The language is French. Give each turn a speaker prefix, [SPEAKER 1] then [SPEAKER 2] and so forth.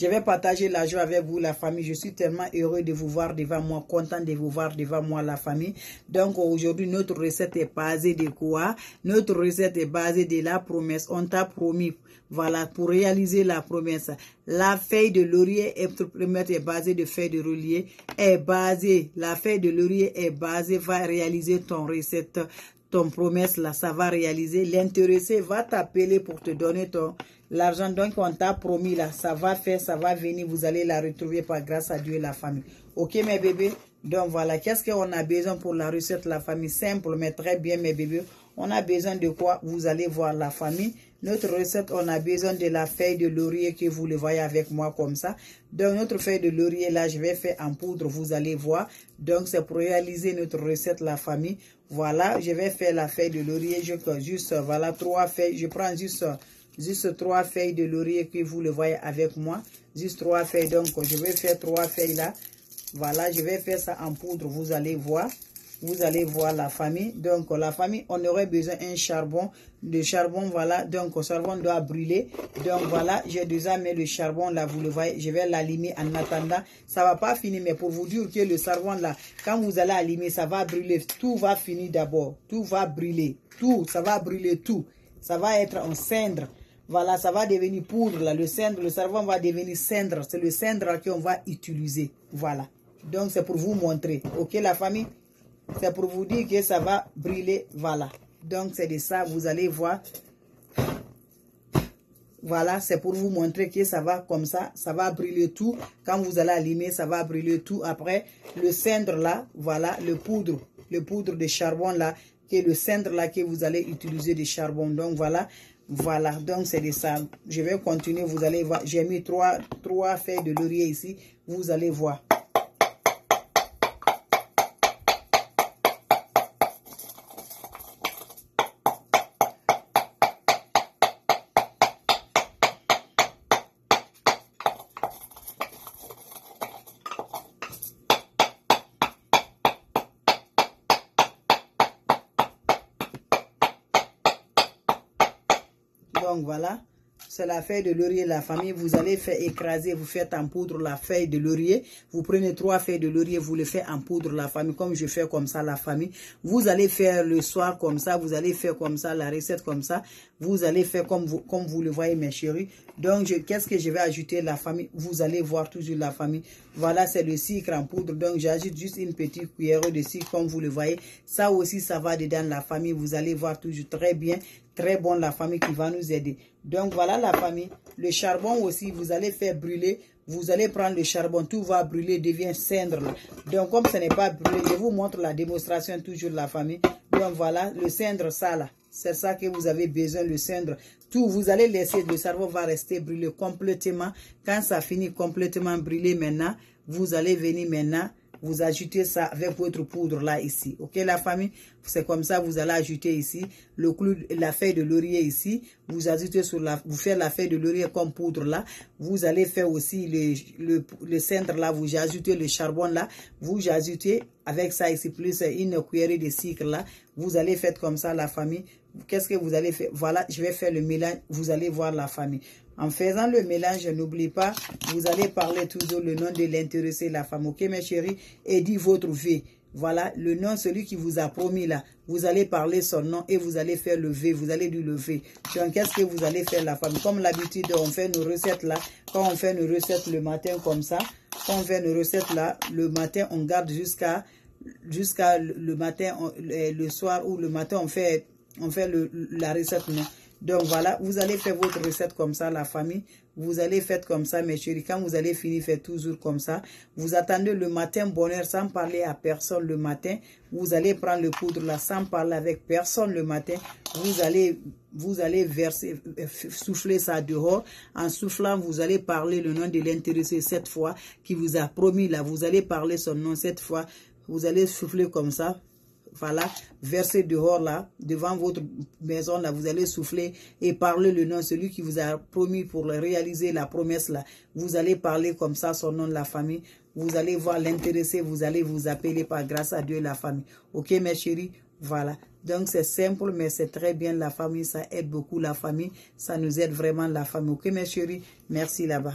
[SPEAKER 1] Je vais partager la joie avec vous, la famille. Je suis tellement heureux de vous voir devant moi, content de vous voir devant moi, la famille. Donc aujourd'hui, notre recette est basée de quoi Notre recette est basée de la promesse. On t'a promis, voilà, pour réaliser la promesse. La feuille de laurier est, est basée de feuilles de laurier, est basée, la feuille de laurier est basée, va réaliser ton recette ton promesse là, ça va réaliser. L'intéressé va t'appeler pour te donner ton l'argent. Donc, on t'a promis là, ça va faire, ça va venir. Vous allez la retrouver par grâce à Dieu et la famille. Ok, mes bébés? Donc, voilà. Qu'est-ce qu'on a besoin pour la recette, la famille? Simple, mais très bien, mes bébés. On a besoin de quoi? Vous allez voir la famille. Notre recette, on a besoin de la feuille de laurier que vous le voyez avec moi comme ça. Donc, notre feuille de laurier, là, je vais faire en poudre, vous allez voir. Donc, c'est pour réaliser notre recette, la famille. Voilà, je vais faire la feuille de laurier. Je juste, voilà, trois feuilles. Je prends juste, juste trois feuilles de laurier que vous le voyez avec moi. Juste trois feuilles. Donc, je vais faire trois feuilles là. Voilà, je vais faire ça en poudre. Vous allez voir vous allez voir la famille. Donc, la famille, on aurait besoin d'un charbon. Le charbon, voilà. Donc, le charbon doit brûler. Donc, voilà, j'ai déjà mis le charbon là, vous le voyez. Je vais l'allumer en attendant. Ça va pas finir, mais pour vous dire que le charbon là, quand vous allez allumer, ça va brûler. Tout va finir d'abord. Tout va brûler. Tout, ça va brûler tout. Ça va être en cendre. Voilà, ça va devenir poudre là. Le cendre, le charbon va devenir cendre. C'est le cendre qu'on va utiliser. Voilà. Donc, c'est pour vous montrer. OK, la famille c'est pour vous dire que ça va brûler. Voilà. Donc, c'est de ça, vous allez voir. Voilà, c'est pour vous montrer que ça va comme ça. Ça va brûler tout. Quand vous allez allumer, ça va brûler tout. Après, le cendre là, voilà, le poudre. Le poudre de charbon là, qui est le cendre là que vous allez utiliser de charbon. Donc, voilà. Voilà, donc c'est de ça. Je vais continuer, vous allez voir. J'ai mis trois, trois feuilles de laurier ici. Vous allez voir. Donc voilà, c'est la feuille de laurier, la famille. Vous allez faire écraser, vous faites en poudre la feuille de laurier. Vous prenez trois feuilles de laurier, vous les faites en poudre la famille, comme je fais comme ça la famille. Vous allez faire le soir comme ça, vous allez faire comme ça, la recette comme ça. Vous allez faire comme vous, comme vous le voyez, mes chéris. Donc, qu'est-ce que je vais ajouter la famille Vous allez voir toujours la famille. Voilà, c'est le sucre en poudre. Donc, j'ajoute juste une petite cuillère de sucre, comme vous le voyez. Ça aussi, ça va dedans la famille. Vous allez voir toujours très bien très bon, la famille qui va nous aider. Donc voilà la famille. Le charbon aussi, vous allez faire brûler. Vous allez prendre le charbon, tout va brûler, devient cendre. Donc comme ce n'est pas brûlé, je vous montre la démonstration toujours la famille. Donc voilà, le cendre, ça là. C'est ça que vous avez besoin, le cendre. Tout, vous allez laisser, le charbon va rester brûlé complètement. Quand ça finit complètement brûlé maintenant, vous allez venir maintenant vous ajoutez ça avec votre poudre là ici. Ok la famille C'est comme ça, vous allez ajouter ici le la feuille de laurier ici. Vous ajoutez sur la, vous faites la feuille de laurier comme poudre là. Vous allez faire aussi le, le, là, vous ajoutez le charbon là. Vous ajoutez avec ça ici plus une cuillerée de cycles là. Vous allez faire comme ça la famille. Qu'est-ce que vous allez faire Voilà, je vais faire le mélange. Vous allez voir la famille. En faisant le mélange, n'oubliez pas, vous allez parler toujours le nom de l'intéressé, la femme. Ok, mes chéris Et dit votre V. Voilà, le nom, celui qui vous a promis là. Vous allez parler son nom et vous allez faire le V. Vous allez lui lever. Donc, qu'est-ce que vous allez faire la femme Comme l'habitude, on fait nos recettes là. Quand on fait nos recettes le matin comme ça, quand on fait nos recettes là, le matin, on garde jusqu'à jusqu'à le matin, le soir ou le matin, on fait, on fait la recette. Non donc voilà, vous allez faire votre recette comme ça, la famille. Vous allez faire comme ça, mes chéris. Quand vous allez finir, faites toujours comme ça. Vous attendez le matin, bonheur, sans parler à personne le matin. Vous allez prendre le poudre là, sans parler avec personne le matin. Vous allez, vous allez verser, euh, souffler ça dehors. En soufflant, vous allez parler le nom de l'intéressé cette fois, qui vous a promis là. Vous allez parler son nom cette fois. Vous allez souffler comme ça voilà, verser dehors là, devant votre maison là, vous allez souffler et parler le nom, celui qui vous a promis pour réaliser la promesse là. Vous allez parler comme ça son nom de la famille. Vous allez voir l'intéressé, vous allez vous appeler par grâce à Dieu la famille. Ok mes chéris, voilà. Donc c'est simple, mais c'est très bien la famille, ça aide beaucoup la famille, ça nous aide vraiment la famille. Ok mes chéris, merci là-bas.